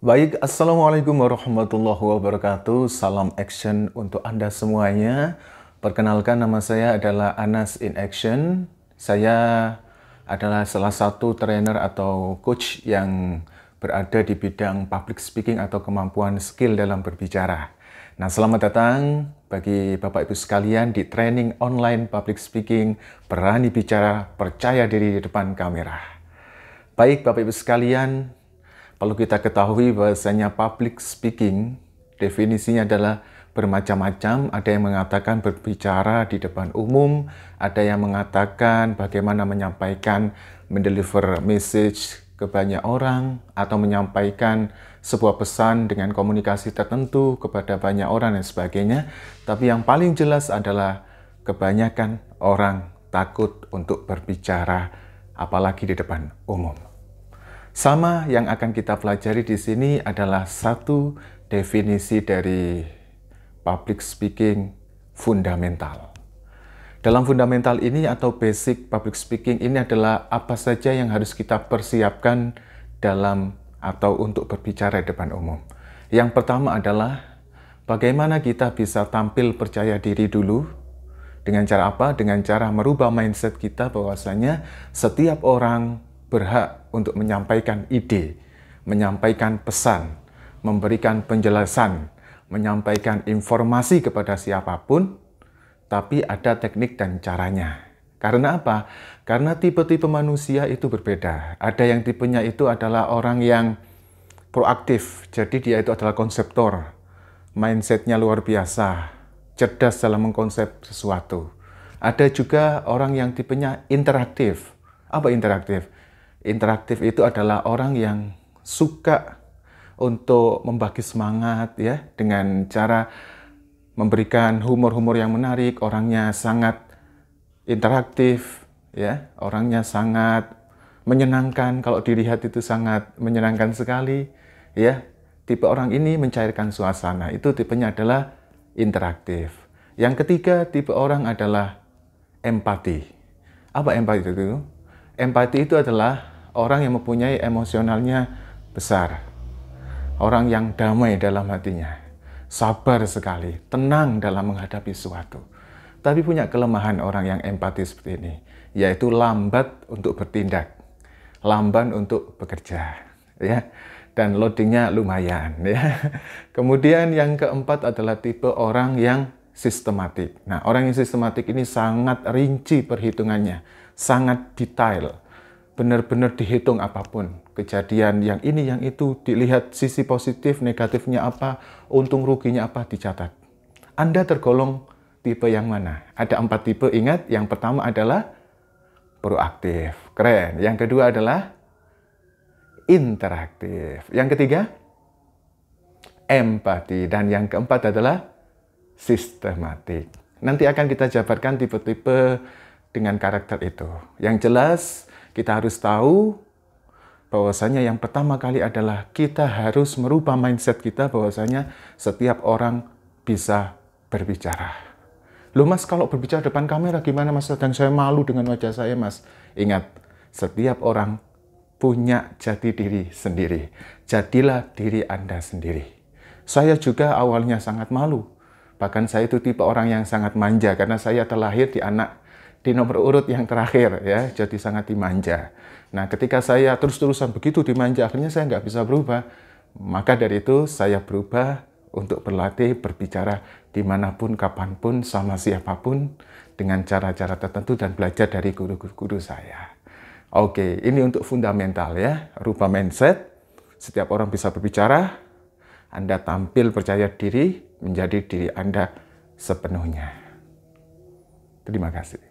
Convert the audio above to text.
Baik, Assalamualaikum warahmatullahi wabarakatuh. Salam action untuk Anda semuanya. Perkenalkan nama saya adalah Anas in Action. Saya adalah salah satu trainer atau coach yang berada di bidang public speaking atau kemampuan skill dalam berbicara. Nah, selamat datang bagi Bapak Ibu sekalian di training online public speaking, berani bicara, percaya diri di depan kamera. Baik Bapak Ibu sekalian, Perlu kita ketahui bahwasanya public speaking definisinya adalah bermacam-macam. Ada yang mengatakan berbicara di depan umum, ada yang mengatakan bagaimana menyampaikan, mendeliver message ke banyak orang, atau menyampaikan sebuah pesan dengan komunikasi tertentu kepada banyak orang dan sebagainya. Tapi yang paling jelas adalah kebanyakan orang takut untuk berbicara, apalagi di depan umum. Sama yang akan kita pelajari di sini adalah satu definisi dari public speaking fundamental. Dalam fundamental ini atau basic public speaking ini adalah apa saja yang harus kita persiapkan dalam atau untuk berbicara di depan umum. Yang pertama adalah bagaimana kita bisa tampil percaya diri dulu. Dengan cara apa? Dengan cara merubah mindset kita bahwasanya setiap orang berhak untuk menyampaikan ide, menyampaikan pesan, memberikan penjelasan, menyampaikan informasi kepada siapapun, tapi ada teknik dan caranya. Karena apa? Karena tipe-tipe manusia itu berbeda. Ada yang tipenya itu adalah orang yang proaktif, jadi dia itu adalah konseptor. Mindsetnya luar biasa, cerdas dalam mengkonsep sesuatu. Ada juga orang yang tipenya interaktif. Apa interaktif? interaktif itu adalah orang yang suka untuk membagi semangat ya dengan cara memberikan humor-humor yang menarik, orangnya sangat interaktif ya, orangnya sangat menyenangkan kalau dilihat itu sangat menyenangkan sekali ya. Tipe orang ini mencairkan suasana. Itu tipenya adalah interaktif. Yang ketiga tipe orang adalah empati. Apa empati itu? Empati itu adalah orang yang mempunyai emosionalnya besar, orang yang damai dalam hatinya, sabar sekali, tenang dalam menghadapi sesuatu. Tapi punya kelemahan orang yang empati seperti ini, yaitu lambat untuk bertindak, lamban untuk bekerja, ya. Dan loadingnya lumayan, ya. Kemudian yang keempat adalah tipe orang yang sistematik. Nah, orang yang sistematik ini sangat rinci perhitungannya, sangat detail benar-benar dihitung apapun. Kejadian yang ini, yang itu, dilihat sisi positif, negatifnya apa, untung ruginya apa, dicatat. Anda tergolong tipe yang mana? Ada empat tipe, ingat. Yang pertama adalah proaktif. Keren. Yang kedua adalah interaktif. Yang ketiga, empati. Dan yang keempat adalah sistematik. Nanti akan kita jabarkan tipe-tipe dengan karakter itu. Yang jelas, kita harus tahu bahwasanya yang pertama kali adalah kita harus merubah mindset kita bahwasanya setiap orang bisa berbicara. Loh mas, kalau berbicara depan kamera gimana mas? Dan saya malu dengan wajah saya mas. Ingat, setiap orang punya jati diri sendiri. Jadilah diri Anda sendiri. Saya juga awalnya sangat malu. Bahkan saya itu tipe orang yang sangat manja karena saya terlahir di anak di nomor urut yang terakhir ya jadi sangat dimanja nah ketika saya terus-terusan begitu dimanja akhirnya saya nggak bisa berubah maka dari itu saya berubah untuk berlatih berbicara dimanapun kapanpun sama siapapun dengan cara-cara tertentu dan belajar dari guru-guru saya Oke, ini untuk fundamental ya, rupa mindset. Setiap orang bisa berbicara, Anda tampil percaya diri, menjadi diri Anda sepenuhnya. Terima kasih.